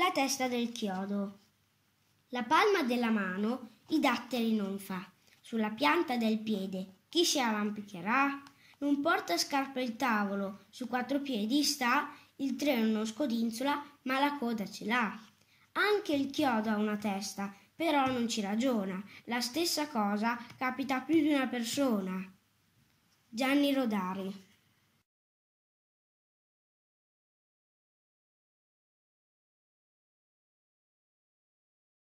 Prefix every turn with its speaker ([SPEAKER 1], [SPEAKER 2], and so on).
[SPEAKER 1] la testa del chiodo. La palma della mano i datteri non fa, sulla pianta del piede chi si arrampicherà? Non porta scarpe il tavolo, su quattro piedi sta, il treno non scodinzola, ma la coda ce l'ha. Anche il chiodo ha una testa, però non ci ragiona. La stessa cosa capita a più di una persona. Gianni
[SPEAKER 2] Rodari